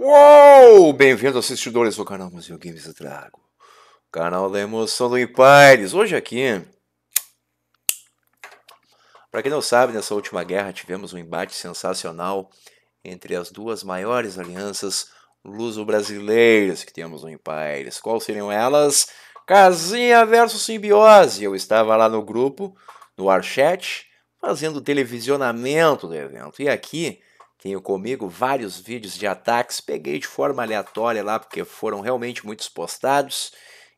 Uou! Bem-vindos assistidores do canal Museu Games do Drago, canal da emoção do Empires. Hoje aqui, para quem não sabe, nessa última guerra tivemos um embate sensacional entre as duas maiores alianças luso-brasileiras que temos no Empires. Qual seriam elas? Casinha versus Simbiose. Eu estava lá no grupo, no Archat, fazendo televisionamento do evento. E aqui tenho comigo vários vídeos de ataques, peguei de forma aleatória lá porque foram realmente muitos postados.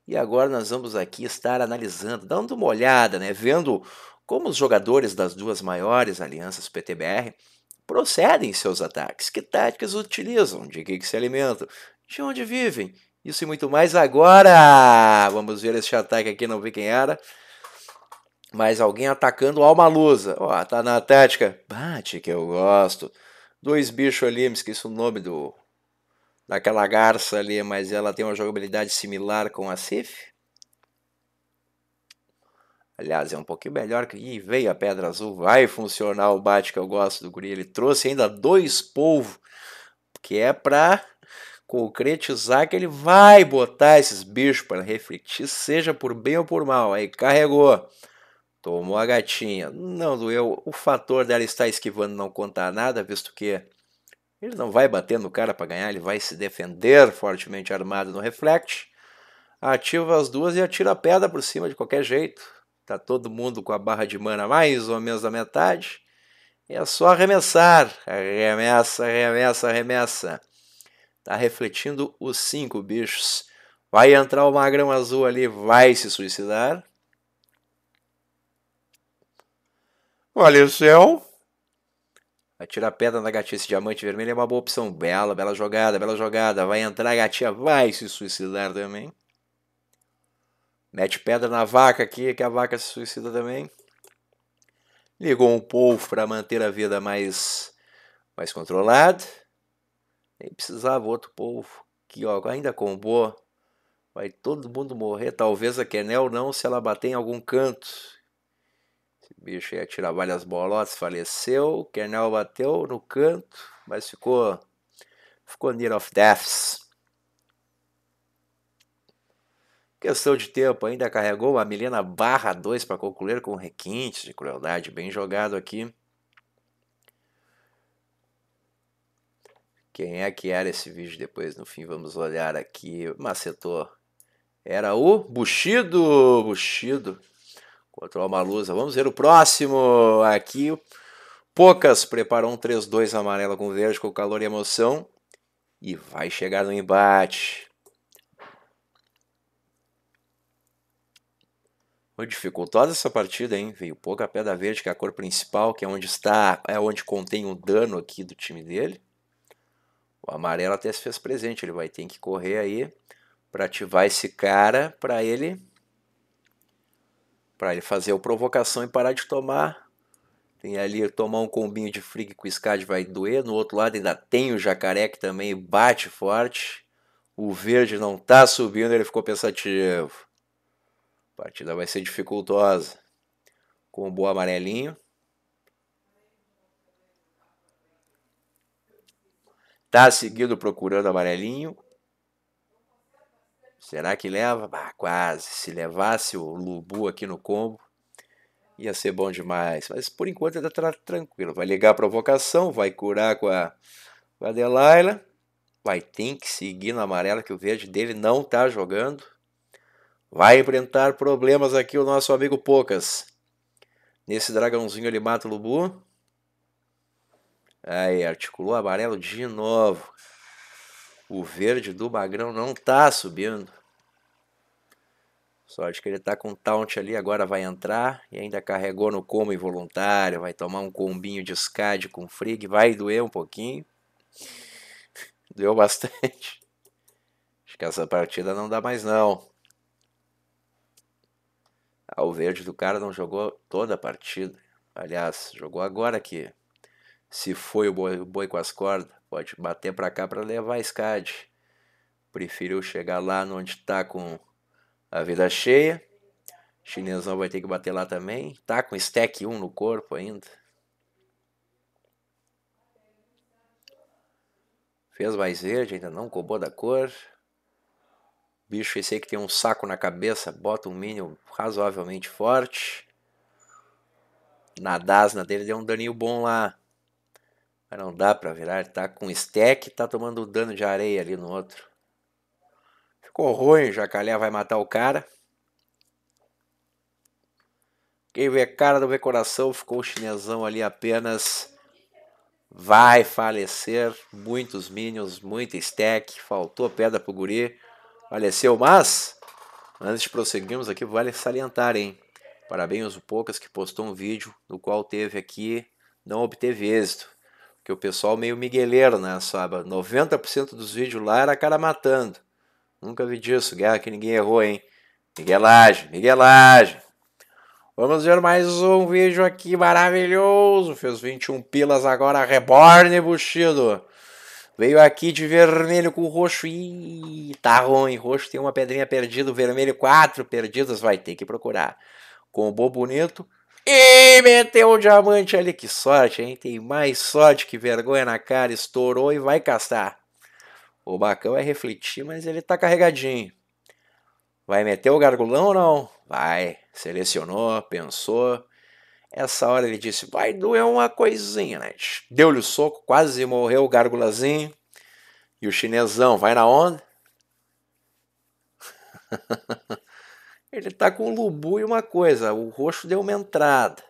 E agora nós vamos aqui estar analisando, dando uma olhada, né, vendo como os jogadores das duas maiores alianças PTBR procedem em seus ataques, que táticas utilizam, de que, que se alimentam, de onde vivem, isso e muito mais agora. Vamos ver esse ataque aqui, não vi quem era. Mas alguém atacando Alma Lusa. Ó, tá na tática. Bate que eu gosto dois bichos ali, me esqueci o nome do daquela garça ali, mas ela tem uma jogabilidade similar com a Sif. Aliás, é um pouquinho melhor que. Ih, veio a Pedra Azul, vai funcionar o bate que eu gosto do Guri. Ele trouxe ainda dois polvos, que é pra concretizar que ele vai botar esses bichos para refletir, seja por bem ou por mal. Aí carregou. Tomou a gatinha. Não doeu. O fator dela estar esquivando não contar nada, visto que ele não vai bater no cara para ganhar, ele vai se defender fortemente armado no reflect. Ativa as duas e atira a pedra por cima de qualquer jeito. Tá todo mundo com a barra de mana mais ou menos da metade. É só arremessar. Arremessa, arremessa, arremessa. Tá refletindo os cinco bichos. Vai entrar o magrão azul ali, vai se suicidar. Valeu, céu. Atira pedra na gatinha, esse diamante vermelho é uma boa opção. Bela, bela jogada, bela jogada. Vai entrar, a gatinha vai se suicidar também. Mete pedra na vaca aqui, que a vaca se suicida também. Ligou um polvo para manter a vida mais, mais controlada. Nem precisava outro polvo. Que ó, ainda boa. Vai todo mundo morrer. Talvez a Kenel não, se ela bater em algum canto bicho ia tirar várias bolotas, faleceu. Kernel bateu no canto, mas ficou, ficou near of deaths. Questão de tempo, ainda carregou a Milena Barra 2 para concluir com requintes de crueldade, bem jogado aqui. Quem é que era esse vídeo depois? No fim, vamos olhar aqui. Macetou. Era o Buxido! Buxido contra o Malusa. Vamos ver o próximo aqui. Poucas preparou um 3-2 amarelo com verde, com calor e emoção. E vai chegar no embate. Foi dificultosa essa partida, hein? Veio pouca pedra pé da verde, que é a cor principal, que é onde está, é onde contém o dano aqui do time dele. O amarelo até se fez presente, ele vai ter que correr aí para ativar esse cara para ele para ele fazer a provocação e parar de tomar. Tem ali tomar um combinho de frig com escade vai doer. No outro lado ainda tem o jacaré que também bate forte. O verde não tá subindo, ele ficou pensativo. A partida vai ser dificultosa. Com o boa amarelinho. Tá seguindo procurando amarelinho. Será que leva? Bah, quase. Se levasse o Lubu aqui no combo, ia ser bom demais. Mas por enquanto ainda está tranquilo. Vai ligar a provocação, vai curar com a, com a Vai ter que seguir no amarelo que o verde dele não está jogando. Vai enfrentar problemas aqui o nosso amigo Poucas. Nesse dragãozinho ele mata o Lubu. Aí, articulou amarelo de novo. O verde do Magrão não tá subindo só acho que ele está com taunt ali, agora vai entrar e ainda carregou no coma involuntário, vai tomar um combinho de SCAD com frig, vai doer um pouquinho. Doeu bastante. Acho que essa partida não dá mais não. Ah, o verde do cara não jogou toda a partida. Aliás, jogou agora que se foi o boi, o boi com as cordas, pode bater para cá para levar a SCAD. Preferiu chegar lá onde está com a vida cheia. Chinesão vai ter que bater lá também. Tá com stack 1 no corpo ainda. Fez mais verde, ainda não cobrou da cor. Bicho esse aí que tem um saco na cabeça, bota um mínimo razoavelmente forte. Na dasna dele deu um daninho bom lá. Mas não dá pra virar, ele tá com stack, tá tomando dano de areia ali no outro. Ficou ruim, Jacalé vai matar o cara. Quem vê cara não vê coração, ficou o chinesão ali apenas. Vai falecer. Muitos minions, muita stack. Faltou pedra pro guri. Faleceu, mas. Antes de prosseguirmos aqui, vale salientar, hein? Parabéns o Poucas que postou um vídeo no qual teve aqui, não obteve êxito. Porque o pessoal meio migueleiro, né? Sabe? 90% dos vídeos lá era cara matando. Nunca vi disso. Guerra que ninguém errou, hein? Miguelagem, miguelagem. Vamos ver mais um vídeo aqui maravilhoso. Fez 21 pilas agora, reborn, buchido. Veio aqui de vermelho com roxo. Ih, tá ruim. Roxo tem uma pedrinha perdida. Vermelho, quatro perdidas. Vai ter que procurar. com Combo bonito. E meteu o diamante ali. Que sorte, hein? Tem mais sorte que vergonha na cara. Estourou e vai castar. O Bacão vai refletir, mas ele tá carregadinho. Vai meter o gargulão ou não? Vai. Selecionou, pensou. Essa hora ele disse: vai doer uma coisinha, né? Deu-lhe o soco, quase morreu o gargulazinho. E o chinesão vai na onda. ele tá com um lubu e uma coisa: o roxo deu uma entrada.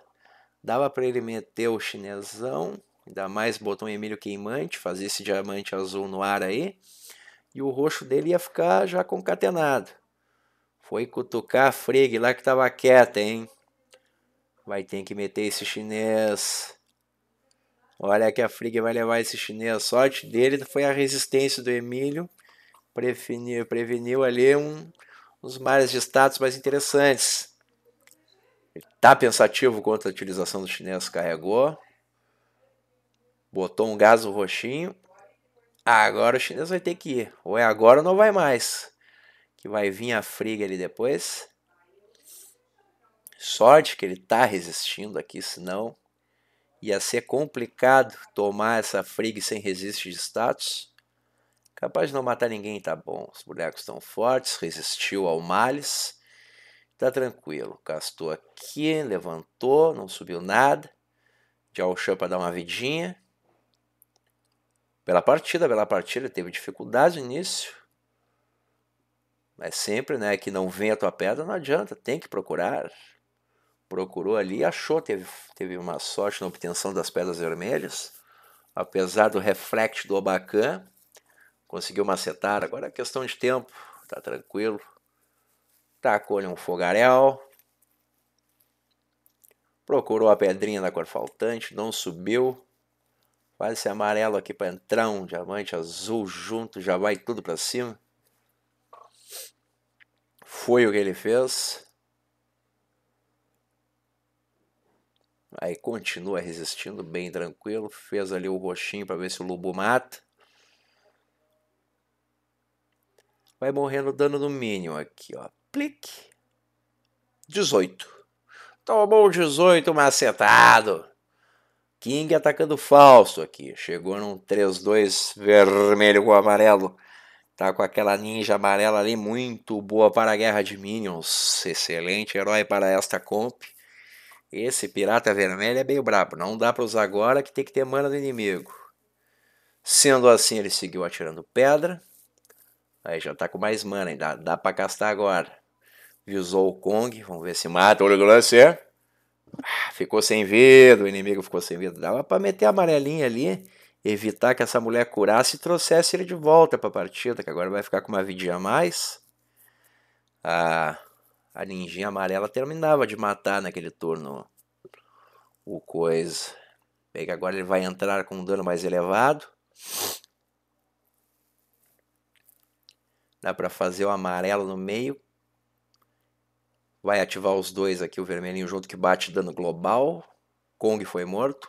Dava para ele meter o chinesão Ainda mais botou um Emílio queimante, fazer esse diamante azul no ar aí. E o roxo dele ia ficar já concatenado. Foi cutucar a fregue lá que tava quieta, hein? Vai ter que meter esse chinês. Olha que a Frigga vai levar esse chinês. A sorte dele foi a resistência do Emílio. Preveniu, preveniu ali um, uns mares de status mais interessantes. Ele tá pensativo quanto à utilização do chinês, carregou. Botou um gás roxinho. Ah, agora o chinês vai ter que ir. Ou é agora ou não vai mais. Que vai vir a friga ali depois. Sorte que ele está resistindo aqui, senão ia ser complicado tomar essa friga sem resiste de status. Capaz de não matar ninguém, tá bom. Os bonecos estão fortes, resistiu ao males. Tá tranquilo. Castou aqui, levantou, não subiu nada. Jiao Shan para dar uma vidinha. Bela partida, bela partida, teve dificuldades no início. Mas sempre, né, que não vem a tua pedra, não adianta, tem que procurar. Procurou ali, achou, teve, teve uma sorte na obtenção das pedras vermelhas. Apesar do reflexo do Abacan, conseguiu macetar. Agora é questão de tempo, tá tranquilo. Tacou-lhe tá, um fogaréu. Procurou a pedrinha da cor faltante, não subiu Faz esse amarelo aqui para entrar um diamante azul junto, já vai tudo para cima. Foi o que ele fez. Aí continua resistindo bem tranquilo. Fez ali o roxinho para ver se o lobo mata. Vai morrendo dano no mínimo aqui, ó. Plic. 18. Tomou 18 macetado. King atacando falso aqui. Chegou num 3-2 vermelho com amarelo. Tá com aquela ninja amarela ali, muito boa para a guerra de Minions. Excelente herói para esta comp. Esse pirata vermelho é meio brabo. Não dá para usar agora que tem que ter mana do inimigo. Sendo assim, ele seguiu atirando pedra. Aí já tá com mais mana, ainda dá, dá para castar agora. Visou o Kong, vamos ver se mata. olha o lance, é. Ah, ficou sem vida, o inimigo ficou sem vida. Dava para meter a amarelinha ali, evitar que essa mulher curasse e trouxesse ele de volta para a partida, que agora vai ficar com uma vidinha a mais. A, a ninjinha amarela terminava de matar naquele turno o coisa. Bem que agora ele vai entrar com um dano mais elevado. Dá para fazer o amarelo no meio Vai ativar os dois aqui, o vermelhinho junto que bate dano global. Kong foi morto.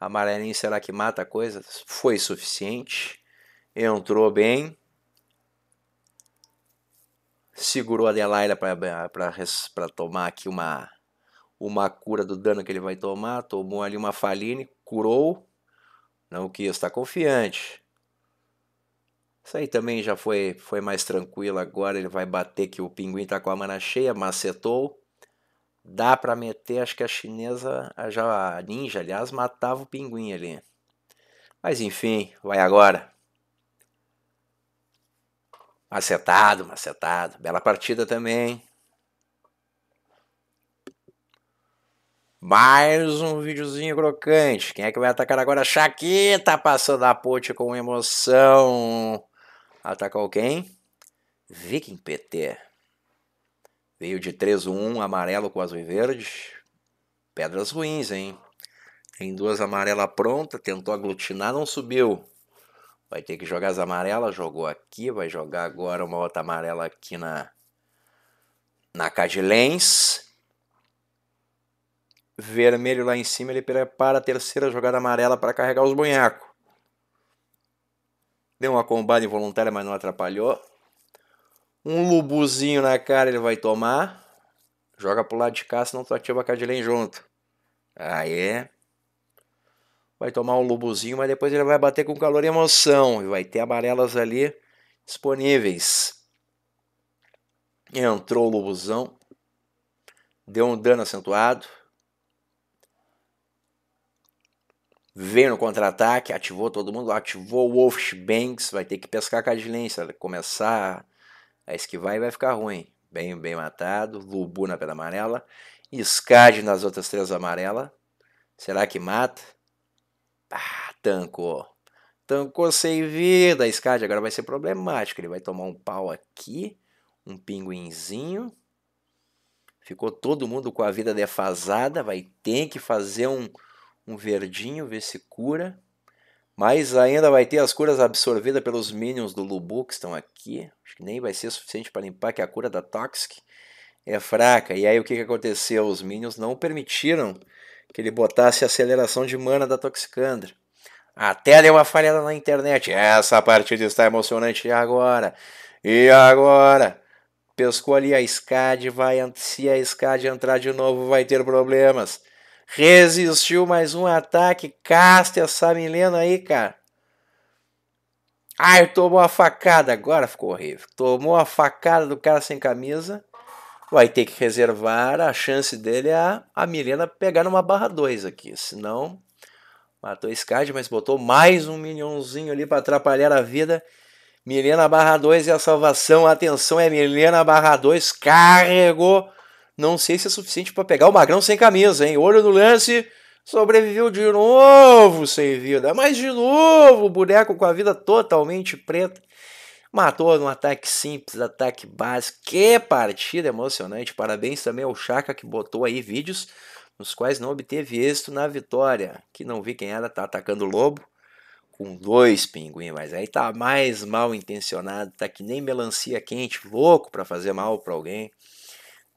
Amarelinho, será que mata coisas? Foi suficiente. Entrou bem. Segurou a Adelaida para tomar aqui uma, uma cura do dano que ele vai tomar. Tomou ali uma faline, curou. Não que está confiante. Isso aí também já foi, foi mais tranquilo agora. Ele vai bater que o pinguim tá com a mana cheia, macetou. Dá para meter, acho que a chinesa, a, já, a ninja, aliás, matava o pinguim ali. Mas enfim, vai agora. Macetado, macetado. Bela partida também. Mais um videozinho crocante. Quem é que vai atacar agora? Shaquita passando a ponte com emoção. Atacou quem? Viking PT. Veio de 3-1, amarelo com azul e verde. Pedras ruins, hein? Tem duas amarelas pronta, tentou aglutinar, não subiu. Vai ter que jogar as amarelas, jogou aqui, vai jogar agora uma outra amarela aqui na na Cadilens. Vermelho lá em cima, ele prepara a terceira jogada amarela para carregar os bonecos. Deu uma combada involuntária, mas não atrapalhou. Um lubuzinho na cara ele vai tomar. Joga pro lado de cá, senão tu ativa a Cadilém junto. Aí. Vai tomar um lubuzinho, mas depois ele vai bater com calor e emoção. E vai ter amarelas ali disponíveis. Entrou o lubuzão. Deu um dano acentuado. veio no contra-ataque, ativou todo mundo, ativou o Banks vai ter que pescar com agilência, começar a esquivar e vai ficar ruim. Bem, bem matado, Lubu na pedra amarela, Skad nas outras três amarelas. Será que mata? Ah, tancou. Tancou sem vida, Skad agora vai ser problemático, ele vai tomar um pau aqui, um pinguinzinho. Ficou todo mundo com a vida defasada, vai ter que fazer um um verdinho, ver se cura. Mas ainda vai ter as curas absorvidas pelos minions do Lubu que estão aqui. Acho que nem vai ser suficiente para limpar, que a cura da Toxic é fraca. E aí o que, que aconteceu? Os minions não permitiram que ele botasse a aceleração de mana da Toxicandra. Até deu uma falhada na internet. Essa partida está emocionante e agora. E agora? Pescou ali a SCAD, vai se a SCAD entrar de novo vai ter problemas. Resistiu mais um ataque. Casta essa Milena aí, cara. Ai, tomou a facada. Agora ficou horrível. Tomou a facada do cara sem camisa. Vai ter que reservar. A chance dele é a, a Milena pegar numa barra 2 aqui. Senão, matou Skad, mas botou mais um minhãozinho ali para atrapalhar a vida. Milena barra 2 é a salvação. Atenção, é Milena barra 2. Carregou. Não sei se é suficiente para pegar o Magrão sem camisa, hein? Olho no lance. Sobreviveu de novo sem vida. Mas de novo o boneco com a vida totalmente preta. Matou num ataque simples, ataque básico. Que partida emocionante. Parabéns também ao Chaka que botou aí vídeos nos quais não obteve êxito na vitória. Que não vi quem era, tá atacando o Lobo com dois pinguim, mas aí tá mais mal intencionado, tá que nem melancia quente, louco para fazer mal para alguém.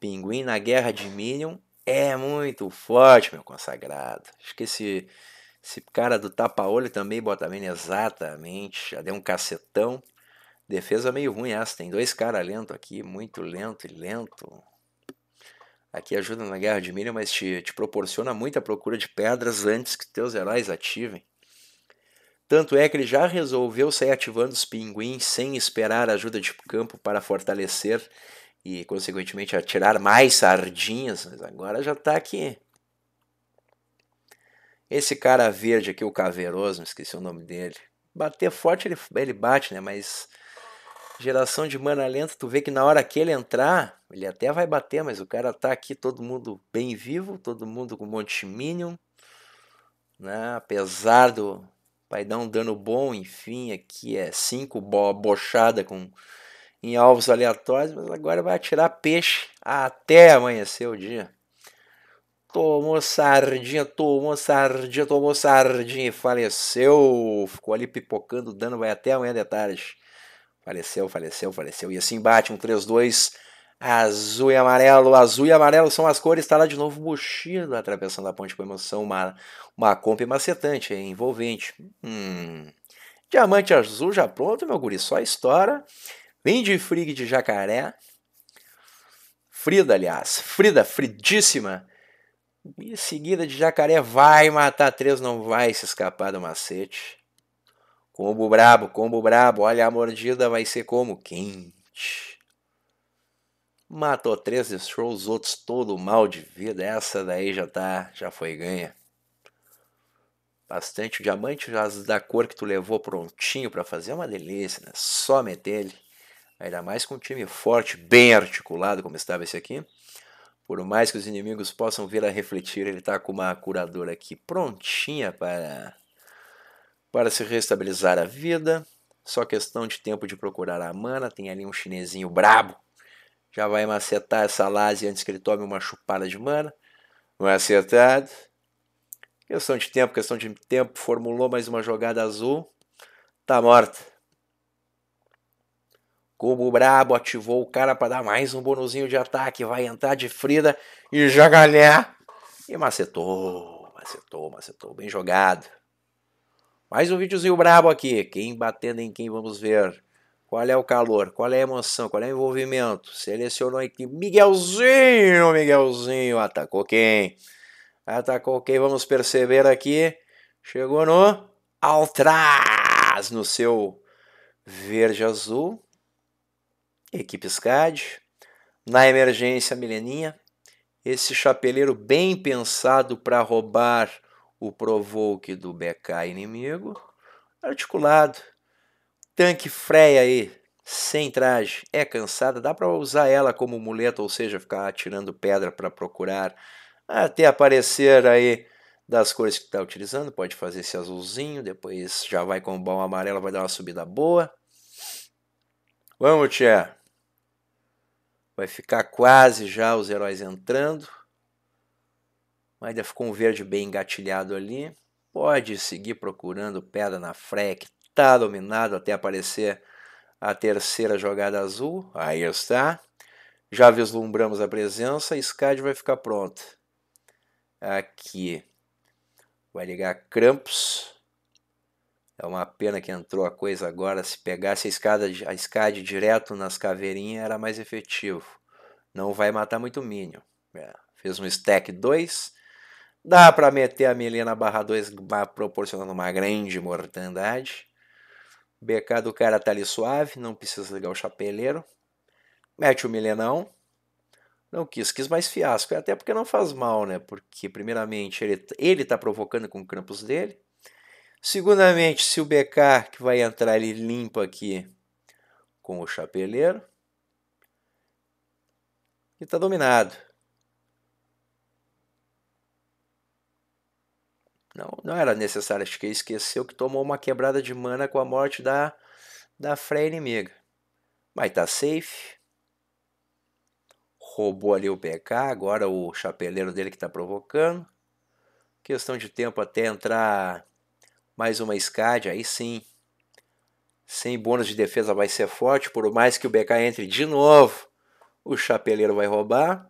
Pinguim na Guerra de Minion é muito forte, meu consagrado. Acho que esse, esse cara do tapa-olho também bota bem exatamente. Já deu um cacetão. Defesa meio ruim essa. Tem dois caras lento aqui, muito lento e lento. Aqui ajuda na guerra de milho, mas te, te proporciona muita procura de pedras antes que teus heróis ativem. Tanto é que ele já resolveu sair ativando os pinguins sem esperar ajuda de campo para fortalecer e, consequentemente, a tirar mais sardinhas, mas agora já está aqui. Esse cara verde aqui, o Caveiroso, não esqueci o nome dele. Bater forte ele, ele bate, né? Mas geração de mana lenta, tu vê que na hora que ele entrar, ele até vai bater, mas o cara tá aqui todo mundo bem vivo, todo mundo com um monte de minion, né? Apesar do vai dar um dano bom, enfim, aqui é 5 bochada com em alvos aleatórios, mas agora vai atirar peixe até amanhecer o dia. Tomou sardinha, tomou sardinha, tomou sardinha e faleceu. Ficou ali pipocando, dando, vai até amanhã de tarde. Faleceu, faleceu, faleceu. E assim bate um 3-2, azul e amarelo. Azul e amarelo são as cores. Está lá de novo Bushido atravessando a ponte com emoção. Uma, uma compra macetante, hein? envolvente. Hum. Diamante azul já pronto, meu guri. Só estoura. Vem de frig de jacaré. Frida, aliás. Frida, fridíssima. Em seguida de jacaré, vai matar três, não vai se escapar do macete. Combo brabo, combo brabo. Olha, a mordida vai ser como? Quente. Matou três, deixou os outros todo mal de vida. Essa daí já tá, já foi ganha. Bastante o diamante, já da cor que tu levou prontinho para fazer, é uma delícia, né? Só meter ele ainda mais com um time forte, bem articulado, como estava esse aqui. Por mais que os inimigos possam vir a refletir, ele está com uma curadora aqui prontinha para, para se restabilizar a vida. Só questão de tempo de procurar a mana. Tem ali um chinesinho brabo. Já vai macetar essa lase antes que ele tome uma chupada de mana. Macetado. É questão de tempo, questão de tempo. Formulou mais uma jogada azul. Tá morta. Como brabo ativou o cara para dar mais um bonuzinho de ataque. Vai entrar de Frida e jagalhar. Né? E macetou, macetou, macetou. Bem jogado. Mais um videozinho brabo aqui. Quem batendo em quem vamos ver. Qual é o calor? Qual é a emoção? Qual é o envolvimento? Selecionou aqui. Miguelzinho, Miguelzinho. Atacou quem? Atacou quem? Vamos perceber aqui. Chegou no Altraz, no seu verde-azul equipe SCAD, na emergência mileninha, esse chapeleiro bem pensado para roubar o provoke do BK inimigo, articulado, tanque freia aí, sem traje, é cansada, dá para usar ela como muleta, ou seja, ficar atirando pedra para procurar até aparecer aí das cores que está utilizando, pode fazer esse azulzinho, depois já vai com o bom amarelo, vai dar uma subida boa. Vamos, Tchê! Vai ficar quase já os heróis entrando. Mas ainda ficou um verde bem engatilhado ali. Pode seguir procurando pedra na freia que está dominado até aparecer a terceira jogada azul. Aí está. Já vislumbramos a presença. Scad vai ficar pronto. Aqui. Vai ligar Krampus. É uma pena que entrou a coisa agora. Se pegasse a escada, a escada direto nas caveirinhas, era mais efetivo. Não vai matar muito Minion. É. Fez um stack 2. Dá para meter a Melina barra 2 proporcionando uma grande mortandade. BK do cara tá ali suave, não precisa ligar o chapeleiro. Mete o milenão. Não quis, quis mais fiasco. Até porque não faz mal, né? Porque, primeiramente, ele, ele tá provocando com o campus dele. Segundamente, se o BK que vai entrar, ele limpa aqui com o chapeleiro, e está dominado. Não, não era necessário, acho que esqueceu que tomou uma quebrada de mana com a morte da, da freia inimiga. Mas tá safe. Roubou ali o PK, agora o chapeleiro dele que está provocando. Questão de tempo até entrar mais uma SCAD, aí sim. Sem bônus de defesa vai ser forte, por mais que o BK entre de novo, o chapeleiro vai roubar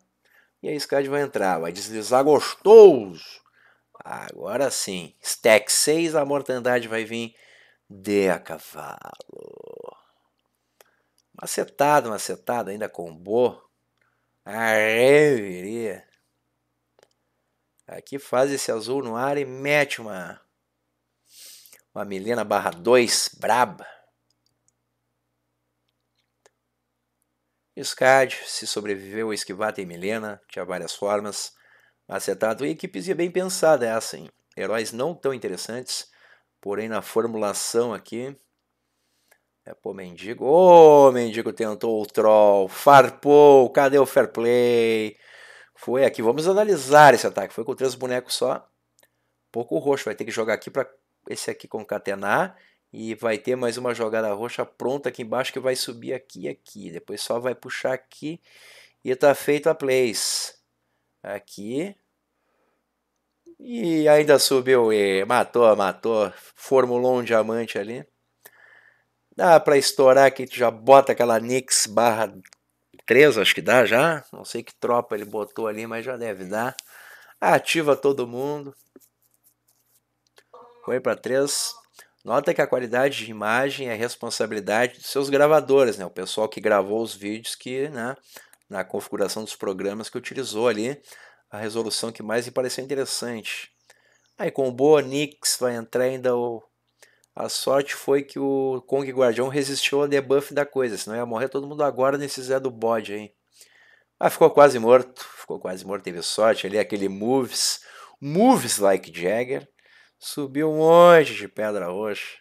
e a SCAD vai entrar, vai deslizar gostoso. Agora sim, stack 6, a mortandade vai vir de a cavalo. Macetado, macetado, ainda com bo. Arreveria. Aqui faz esse azul no ar e mete uma uma Milena barra 2, braba. SCAD, se sobreviveu a esquivar em Milena, tinha várias formas. Acetato e equipezinha bem pensada é essa, hein? Heróis não tão interessantes, porém na formulação aqui. É, pô, mendigo. Ô, oh, mendigo tentou o troll, farpou, cadê o fair play? Foi aqui, vamos analisar esse ataque. Foi com três bonecos só. Pouco roxo, vai ter que jogar aqui para esse aqui concatenar e vai ter mais uma jogada roxa pronta aqui embaixo que vai subir aqui e aqui. Depois só vai puxar aqui e está feito a place. Aqui. E ainda subiu e matou, matou, formulou um diamante ali. Dá para estourar aqui, tu já bota aquela Nix barra 3, acho que dá já. Não sei que tropa ele botou ali, mas já deve dar. Ativa todo mundo. Comer para três. Nota que a qualidade de imagem é responsabilidade dos seus gravadores, né? O pessoal que gravou os vídeos que, né, na configuração dos programas que utilizou ali, a resolução que mais me pareceu interessante. Aí com o Boa Nix vai entrar ainda o a sorte foi que o Kong Guardião resistiu ao debuff da coisa, senão ia morrer todo mundo agora nesse Zé do Bode aí. Ah, Mas ficou quase morto, ficou quase morto, teve sorte ali, aquele moves, moves like Jagger. Subiu um monte de pedra roxa.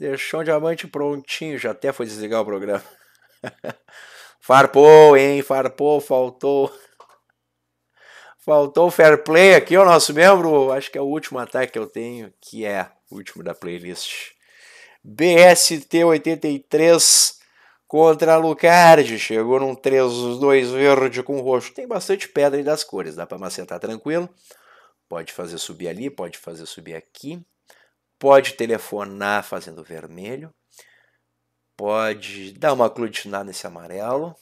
Deixou um diamante prontinho, já até foi desligar o programa. Farpou, hein? Farpou, faltou. Faltou o fair play aqui, o nosso membro. Acho que é o último ataque que eu tenho, que é o último da playlist. BST 83 contra Lucardi, Chegou num 3-2 verde com roxo. Tem bastante pedra e das cores, dá para macetar tranquilo. Pode fazer subir ali, pode fazer subir aqui, pode telefonar fazendo vermelho, pode dar uma aglutinar nesse amarelo.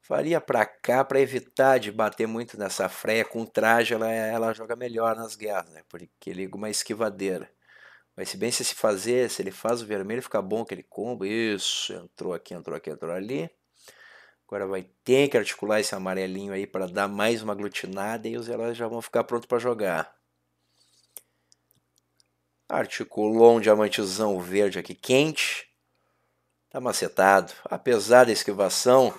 Faria para cá para evitar de bater muito nessa freia. Com traje ela, ela joga melhor nas guerras, né? porque liga uma esquivadeira. Mas se bem se fazer, se ele faz o vermelho, fica bom aquele combo. Isso, entrou aqui, entrou aqui, entrou ali. Agora vai ter que articular esse amarelinho aí para dar mais uma glutinada e os heróis já vão ficar prontos para jogar. Articulou um diamantezão verde aqui quente. Tá macetado. Apesar da esquivação,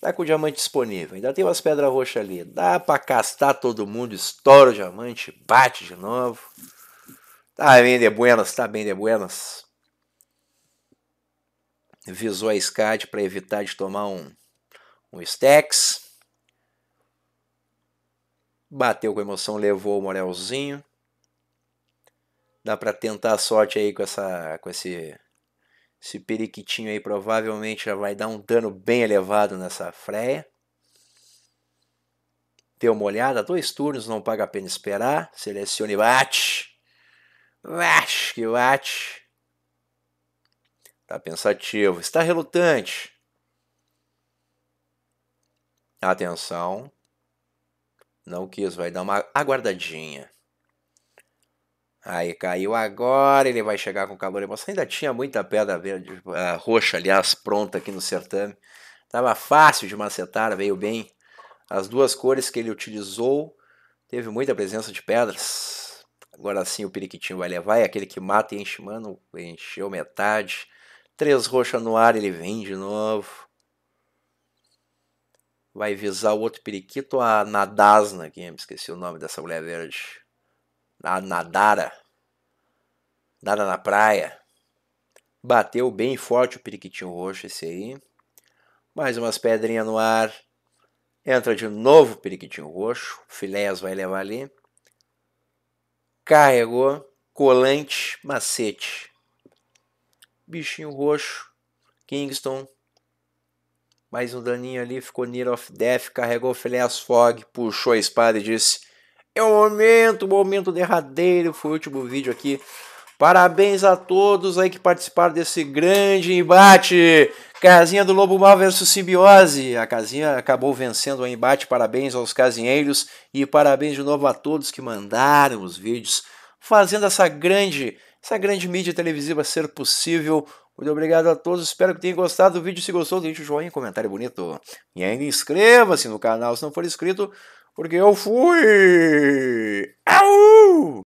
tá com o diamante disponível. Ainda tem umas pedras roxas ali. Dá para castar todo mundo, estoura o diamante, bate de novo. Tá bem de buenas, tá bem de buenas. Visou a SCAD para evitar de tomar um um Stacks. Bateu com emoção, levou o Morelzinho. Dá para tentar a sorte aí com essa com esse esse periquitinho aí provavelmente já vai dar um dano bem elevado nessa freia. Deu uma olhada, dois turnos, não paga a pena esperar. Selecione e bate. Acho que bate. Está pensativo, está relutante. Atenção. Não quis, vai dar uma aguardadinha. Aí caiu agora, ele vai chegar com calor. Você ainda tinha muita pedra verde, eh, roxa, aliás, pronta aqui no certame. Tava fácil de macetar, veio bem. As duas cores que ele utilizou, teve muita presença de pedras. Agora sim o periquitinho vai levar, é aquele que mata e enche, mano, encheu metade. Três roxas no ar, ele vem de novo vai visar o outro periquito, a Nadasna, que me esqueci o nome dessa mulher verde. A Nadara. Nada na praia. Bateu bem forte o periquitinho roxo esse aí. Mais umas pedrinhas no ar. Entra de novo o periquitinho roxo. Filéas vai levar ali. Carregou. Colante, macete. Bichinho roxo. Kingston, mas um Daninho ali ficou near of death, carregou o Phileas Fogg, puxou a espada e disse: É o momento, o momento derradeiro. Foi o último vídeo aqui. Parabéns a todos aí que participaram desse grande embate. Casinha do Lobo Mal versus Simbiose. A casinha acabou vencendo o embate. Parabéns aos casinheiros e parabéns de novo a todos que mandaram os vídeos, fazendo essa grande, essa grande mídia televisiva ser possível muito obrigado a todos, espero que tenham gostado do vídeo. Se gostou, deixe o joinha, comentário bonito. E ainda inscreva-se no canal se não for inscrito, porque eu fui! Au!